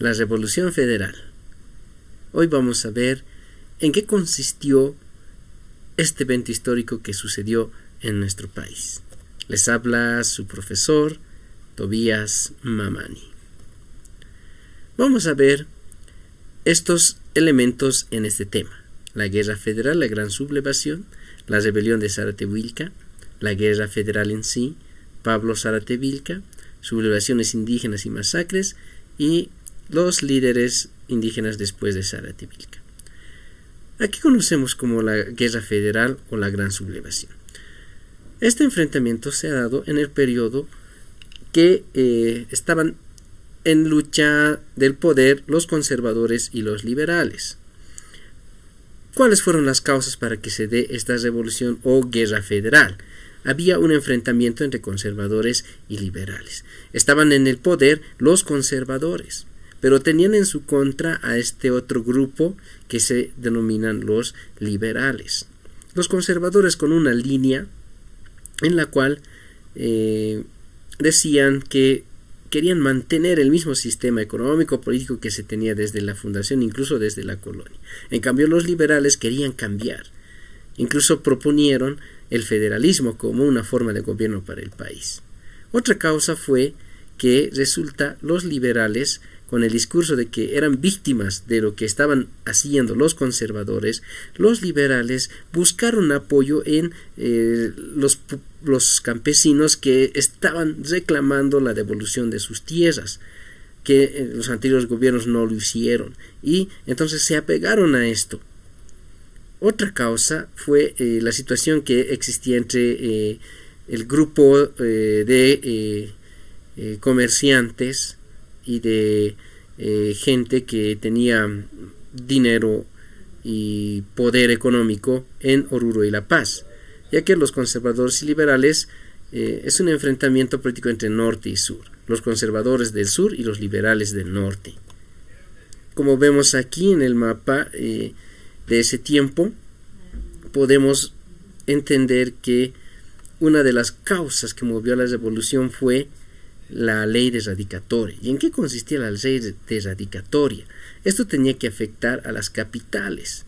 la Revolución Federal. Hoy vamos a ver en qué consistió este evento histórico que sucedió en nuestro país. Les habla su profesor, Tobías Mamani. Vamos a ver estos elementos en este tema. La Guerra Federal, la Gran Sublevación, la Rebelión de Zaratevilca, la Guerra Federal en sí, Pablo Zaratevilca, sublevaciones indígenas y masacres y los líderes indígenas después de típica. Aquí conocemos como la Guerra Federal o la Gran Sublevación. Este enfrentamiento se ha dado en el periodo que eh, estaban en lucha del poder los conservadores y los liberales. ¿Cuáles fueron las causas para que se dé esta revolución o guerra federal? Había un enfrentamiento entre conservadores y liberales. Estaban en el poder los conservadores pero tenían en su contra a este otro grupo que se denominan los liberales. Los conservadores con una línea en la cual eh, decían que querían mantener el mismo sistema económico político que se tenía desde la fundación, incluso desde la colonia. En cambio, los liberales querían cambiar. Incluso proponieron el federalismo como una forma de gobierno para el país. Otra causa fue que resulta los liberales con el discurso de que eran víctimas de lo que estaban haciendo los conservadores, los liberales buscaron apoyo en eh, los, los campesinos que estaban reclamando la devolución de sus tierras que eh, los anteriores gobiernos no lo hicieron y entonces se apegaron a esto. Otra causa fue eh, la situación que existía entre el grupo de comerciantes y de eh, gente que tenía dinero y poder económico en Oruro y La Paz, ya que los conservadores y liberales eh, es un enfrentamiento político entre norte y sur, los conservadores del sur y los liberales del norte. Como vemos aquí en el mapa eh, de ese tiempo, podemos entender que una de las causas que movió a la revolución fue la ley desradicatoria. ¿Y en qué consistía la ley desradicatoria? Esto tenía que afectar a las capitales.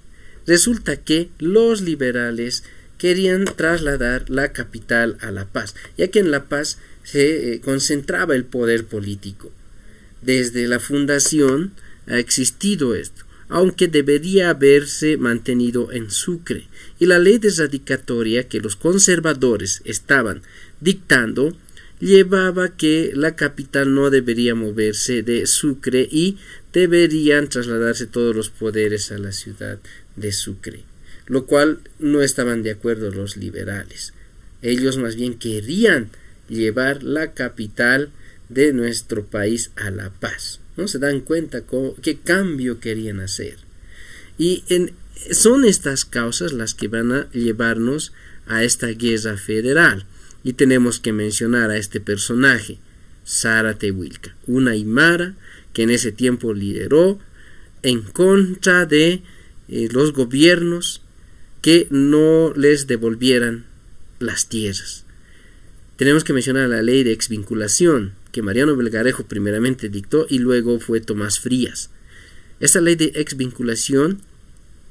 Resulta que los liberales querían trasladar la capital a La Paz, ya que en La Paz se eh, concentraba el poder político. Desde la fundación ha existido esto, aunque debería haberse mantenido en Sucre, y la ley desradicatoria que los conservadores estaban dictando llevaba que la capital no debería moverse de Sucre y deberían trasladarse todos los poderes a la ciudad de Sucre, lo cual no estaban de acuerdo los liberales. Ellos más bien querían llevar la capital de nuestro país a La Paz. No se dan cuenta qué cambio querían hacer. Y en, son estas causas las que van a llevarnos a esta guerra federal. Y tenemos que mencionar a este personaje, Sara Wilca, una aymara que en ese tiempo lideró en contra de eh, los gobiernos que no les devolvieran las tierras. Tenemos que mencionar la ley de exvinculación que Mariano Belgarejo primeramente dictó y luego fue Tomás Frías. Esta ley de exvinculación,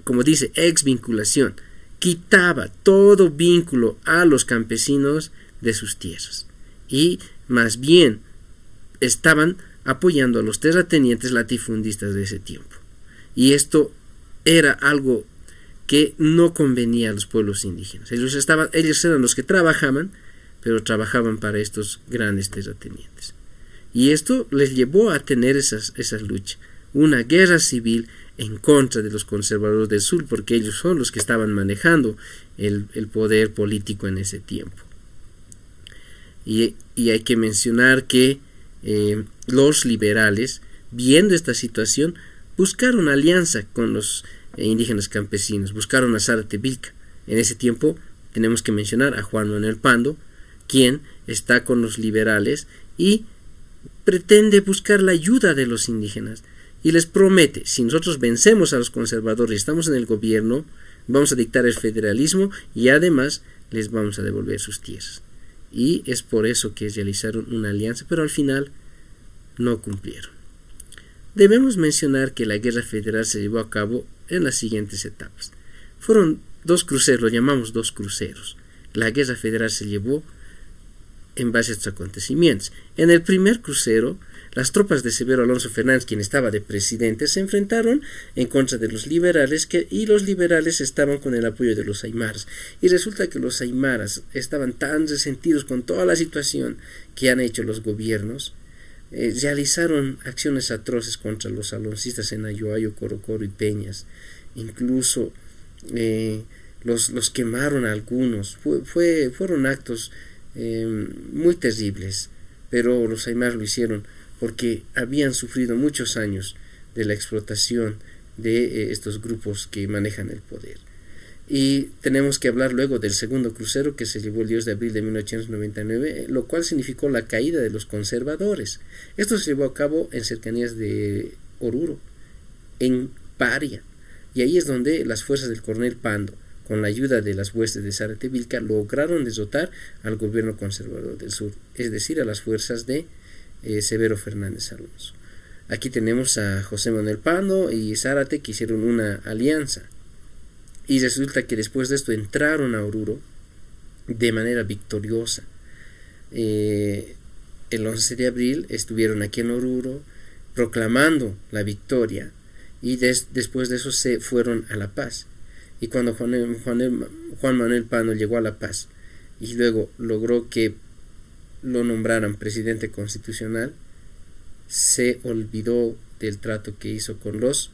como dice, exvinculación, quitaba todo vínculo a los campesinos de sus tierras y más bien estaban apoyando a los terratenientes latifundistas de ese tiempo. Y esto era algo que no convenía a los pueblos indígenas. Ellos, ellos eran los que trabajaban, pero trabajaban para estos grandes terratenientes. Y esto les llevó a tener esas, esas luchas una guerra civil en contra de los conservadores del sur, porque ellos son los que estaban manejando el, poder político en ese tiempo. Y, hay que mencionar que eh, los liberales, viendo esta situación, buscaron alianza con los eh, indígenas campesinos, buscaron a Zárate En ese tiempo tenemos que mencionar a Juan Manuel Pando, quien está con los liberales y pretende buscar la ayuda de los indígenas y les promete, si nosotros vencemos a los conservadores y estamos en el gobierno, vamos a dictar el federalismo y además les vamos a devolver sus tierras. Y es por eso que realizaron una alianza, pero al final no cumplieron. Debemos mencionar que la guerra federal se llevó a cabo en las siguientes etapas. Fueron dos cruceros, lo llamamos dos cruceros. La guerra federal se llevó en base a estos acontecimientos. En el primer crucero, las tropas de Severo Alonso Fernández, quien estaba de presidente, se enfrentaron en contra de los liberales y los liberales estaban con el apoyo de los aymaras. Y resulta que los aymaras estaban tan resentidos con toda la situación que han hecho los gobiernos, eh, realizaron acciones atroces contra los aloncistas en Ayoayo, Corocoro y Peñas. Incluso eh, los, los, quemaron a algunos. fueron actos eh, muy terribles, pero los aymaras lo hicieron porque habían sufrido muchos años de la explotación de eh, estos grupos que manejan el poder. Y tenemos que hablar luego del segundo crucero que se llevó el 10 de abril de 1899, eh, lo cual significó la caída de los conservadores. Esto se llevó a cabo en cercanías de Oruro, en Paria. Y ahí es donde las fuerzas del coronel Pando, con la ayuda de las huestes de Vilca, lograron desotar al gobierno conservador del sur, es decir, a las fuerzas de eh, Severo Fernández Alonso. Aquí tenemos a José Manuel Pando y Zárate que hicieron una alianza. Y resulta que después de esto entraron a Oruro de manera victoriosa. Eh, el 11 de abril estuvieron aquí en Oruro proclamando la victoria y después de eso se fueron a La Paz. Y cuando Juan, Juan Manuel Pano llegó a La Paz y luego logró que lo nombraran presidente constitucional, se olvidó del trato que hizo con los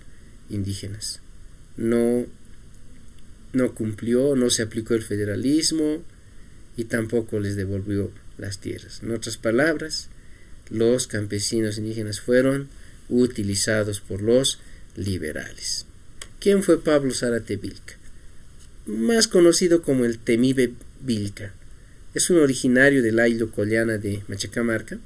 indígenas. No, no cumplió, no se aplicó el federalismo y tampoco les devolvió las tierras. En otras palabras, los campesinos indígenas fueron utilizados por los liberales. ¿Quién fue Pablo Zárate Vilca? Más conocido como el Temibe Vilca. Es un originario del isla Coleana de Machacamarca.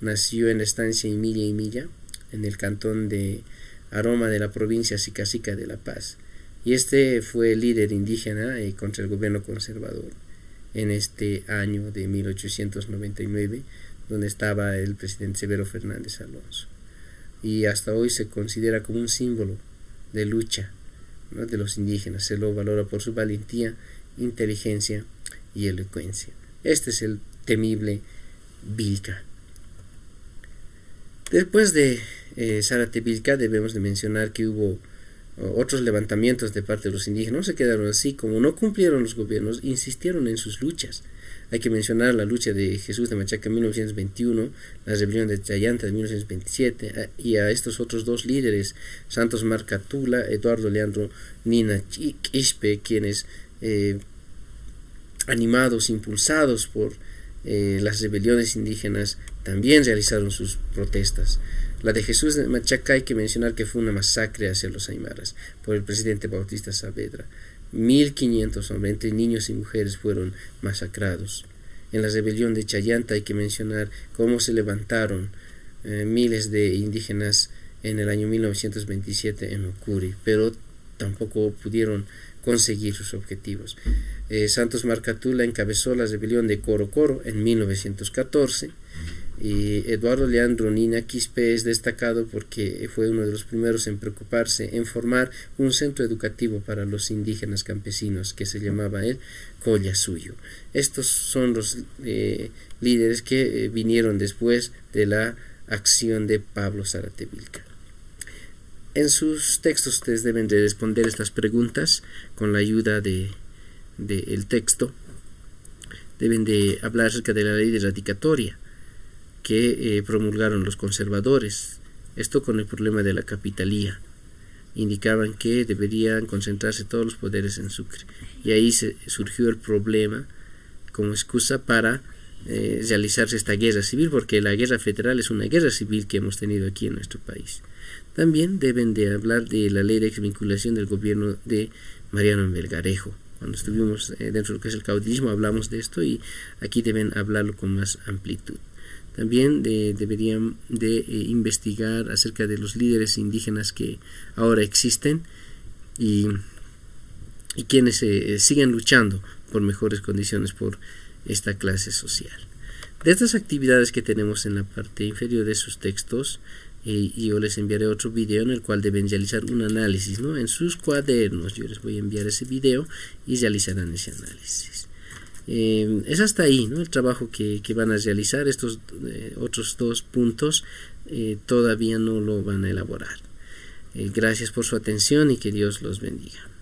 Nació en la estancia Emilia Emilia, en el cantón de Aroma de la provincia Sicacica de La Paz. Y este fue el líder indígena eh, contra el gobierno conservador en este año de 1899, donde estaba el presidente Severo Fernández Alonso. Y hasta hoy se considera como un símbolo de lucha de los indígenas. Se lo valora por su valentía, inteligencia y elocuencia. Este es el temible Vilca. Después de eh, Zárate Vilca debemos de mencionar que hubo otros levantamientos de parte de los indígenas. se quedaron así, como no cumplieron los gobiernos, insistieron en sus luchas. Hay que mencionar la lucha de Jesús de Machaca en 1921, la rebelión de Chayanta en 1927 y a estos otros dos líderes, Santos Marcatula, Eduardo Leandro Nina Quispe, quienes eh, animados, impulsados por eh, las rebeliones indígenas, también realizaron sus protestas. La de Jesús de Machaca hay que mencionar que fue una masacre hacia los aymaras por el presidente Bautista Saavedra. 1.500 hombres, niños y mujeres, fueron masacrados. En la rebelión de Chayanta hay que mencionar cómo se levantaron eh, miles de indígenas en el año 1927 en Ocuri, pero tampoco pudieron conseguir sus objetivos. Eh, Santos Marcatula encabezó la rebelión de Coro Coro en 1914 y Eduardo Leandro Nina Quispe es destacado porque fue uno de los primeros en preocuparse en formar un centro educativo para los indígenas campesinos que se llamaba el Colla Suyo. Estos son los eh, líderes que eh, vinieron después de la acción de Pablo Zaratevilca. En sus textos ustedes deben responder estas preguntas con la ayuda de del el texto deben de hablar acerca de la ley de erradicatoria que eh, promulgaron los conservadores, esto con el problema de la capitalía. Indicaban que deberían concentrarse todos los poderes en Sucre. Y ahí se, surgió el problema como excusa para eh, realizarse esta guerra civil, porque la guerra federal es una guerra civil que hemos tenido aquí en nuestro país. También deben de hablar de la ley de exvinculación del gobierno de Mariano Melgarejo cuando estuvimos eh, dentro de lo que es el caudillismo hablamos de esto y aquí deben hablarlo con más amplitud. También deberían de eh, investigar acerca de los líderes indígenas que ahora existen y, quienes eh, siguen luchando por mejores condiciones por esta clase social. De estas actividades que tenemos en la parte inferior de sus textos, y yo les enviaré otro video en el cual deben realizar un análisis ¿no? en sus cuadernos. Yo les voy a enviar ese video y realizarán ese análisis. Em, es hasta ahí ¿no? el trabajo que, van a realizar. Estos eh, otros dos puntos eh, todavía no lo van a elaborar. Eh, gracias por su atención y que Dios los bendiga.